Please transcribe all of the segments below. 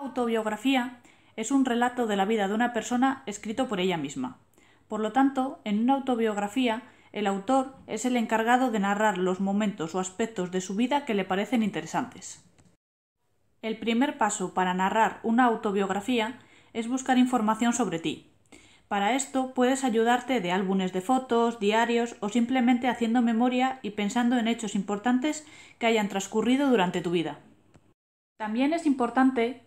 autobiografía es un relato de la vida de una persona escrito por ella misma. Por lo tanto, en una autobiografía, el autor es el encargado de narrar los momentos o aspectos de su vida que le parecen interesantes. El primer paso para narrar una autobiografía es buscar información sobre ti. Para esto puedes ayudarte de álbumes de fotos, diarios o simplemente haciendo memoria y pensando en hechos importantes que hayan transcurrido durante tu vida. También es importante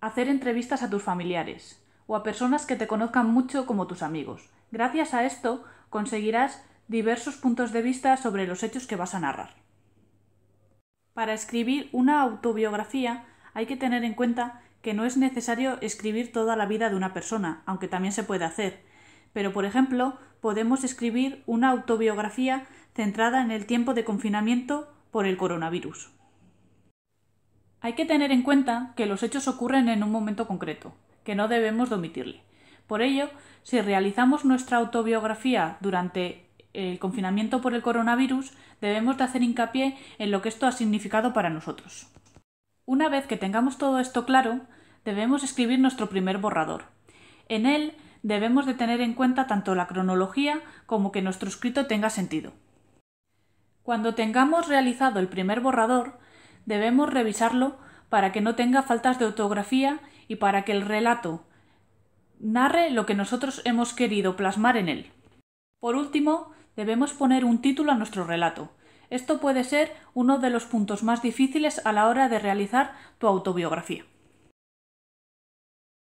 Hacer entrevistas a tus familiares o a personas que te conozcan mucho como tus amigos. Gracias a esto conseguirás diversos puntos de vista sobre los hechos que vas a narrar. Para escribir una autobiografía hay que tener en cuenta que no es necesario escribir toda la vida de una persona, aunque también se puede hacer. Pero, por ejemplo, podemos escribir una autobiografía centrada en el tiempo de confinamiento por el coronavirus. Hay que tener en cuenta que los hechos ocurren en un momento concreto, que no debemos omitirle. Por ello, si realizamos nuestra autobiografía durante el confinamiento por el coronavirus, debemos de hacer hincapié en lo que esto ha significado para nosotros. Una vez que tengamos todo esto claro, debemos escribir nuestro primer borrador. En él debemos de tener en cuenta tanto la cronología como que nuestro escrito tenga sentido. Cuando tengamos realizado el primer borrador, debemos revisarlo para que no tenga faltas de ortografía y para que el relato narre lo que nosotros hemos querido plasmar en él. Por último, debemos poner un título a nuestro relato. Esto puede ser uno de los puntos más difíciles a la hora de realizar tu autobiografía.